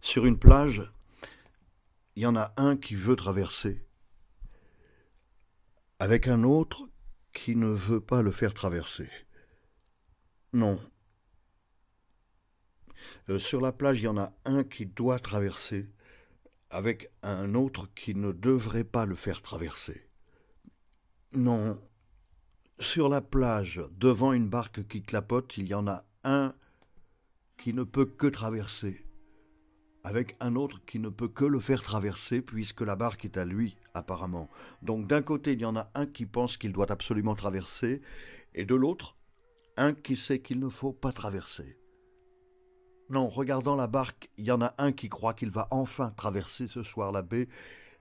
sur une plage, il y en a un qui veut traverser, avec un autre qui ne veut pas le faire traverser. Non. Euh, sur la plage, il y en a un qui doit traverser, avec un autre qui ne devrait pas le faire traverser. Non. Sur la plage, devant une barque qui clapote, il y en a un qui ne peut que traverser avec un autre qui ne peut que le faire traverser puisque la barque est à lui, apparemment. Donc d'un côté, il y en a un qui pense qu'il doit absolument traverser, et de l'autre, un qui sait qu'il ne faut pas traverser. Non, regardant la barque, il y en a un qui croit qu'il va enfin traverser ce soir la baie,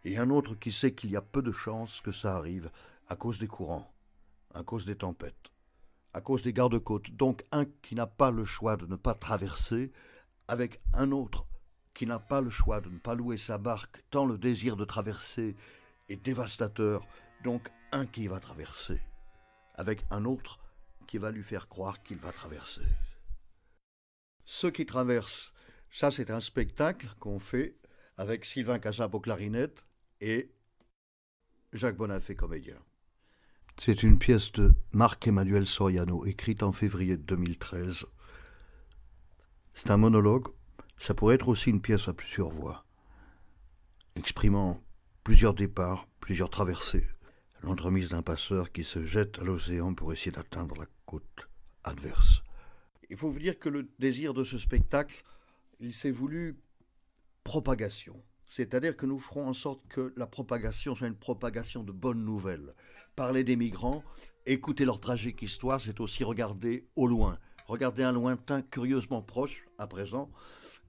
et un autre qui sait qu'il y a peu de chances que ça arrive, à cause des courants, à cause des tempêtes, à cause des gardes-côtes. Donc un qui n'a pas le choix de ne pas traverser, avec un autre qui n'a pas le choix de ne pas louer sa barque tant le désir de traverser est dévastateur, donc un qui va traverser, avec un autre qui va lui faire croire qu'il va traverser. Ceux qui traversent, ça c'est un spectacle qu'on fait avec Sylvain Cassap clarinette et Jacques Bonafé comédien. C'est une pièce de Marc-Emmanuel Soriano écrite en février 2013. C'est un monologue ça pourrait être aussi une pièce à plusieurs voix, exprimant plusieurs départs, plusieurs traversées, l'entremise d'un passeur qui se jette à l'océan pour essayer d'atteindre la côte adverse. Il faut vous dire que le désir de ce spectacle, il s'est voulu propagation. C'est-à-dire que nous ferons en sorte que la propagation soit une propagation de bonnes nouvelles. Parler des migrants, écouter leur tragique histoire, c'est aussi regarder au loin, regarder un lointain curieusement proche à présent,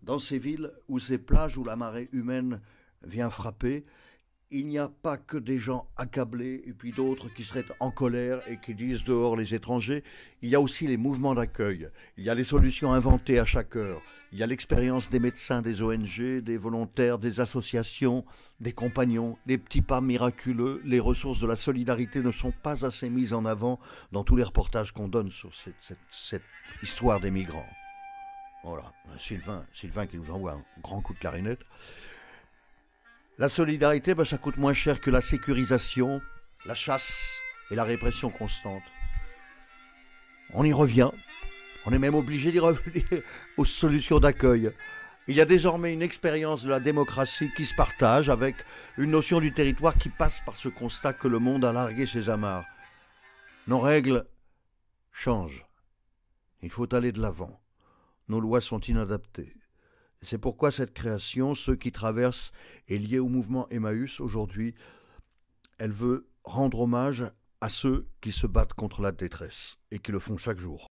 dans ces villes ou ces plages où la marée humaine vient frapper, il n'y a pas que des gens accablés et puis d'autres qui seraient en colère et qui disent dehors les étrangers. Il y a aussi les mouvements d'accueil. Il y a les solutions inventées à chaque heure. Il y a l'expérience des médecins, des ONG, des volontaires, des associations, des compagnons, des petits pas miraculeux. Les ressources de la solidarité ne sont pas assez mises en avant dans tous les reportages qu'on donne sur cette, cette histoire des migrants. Voilà, Sylvain, Sylvain qui nous envoie un grand coup de clarinette. La solidarité, ben, ça coûte moins cher que la sécurisation, la chasse et la répression constante. On y revient. On est même obligé d'y revenir aux solutions d'accueil. Il y a désormais une expérience de la démocratie qui se partage avec une notion du territoire qui passe par ce constat que le monde a largué ses amarres. Nos règles changent. Il faut aller de l'avant nos lois sont inadaptées. C'est pourquoi cette création, ceux qui traversent, est liée au mouvement Emmaüs aujourd'hui. Elle veut rendre hommage à ceux qui se battent contre la détresse et qui le font chaque jour.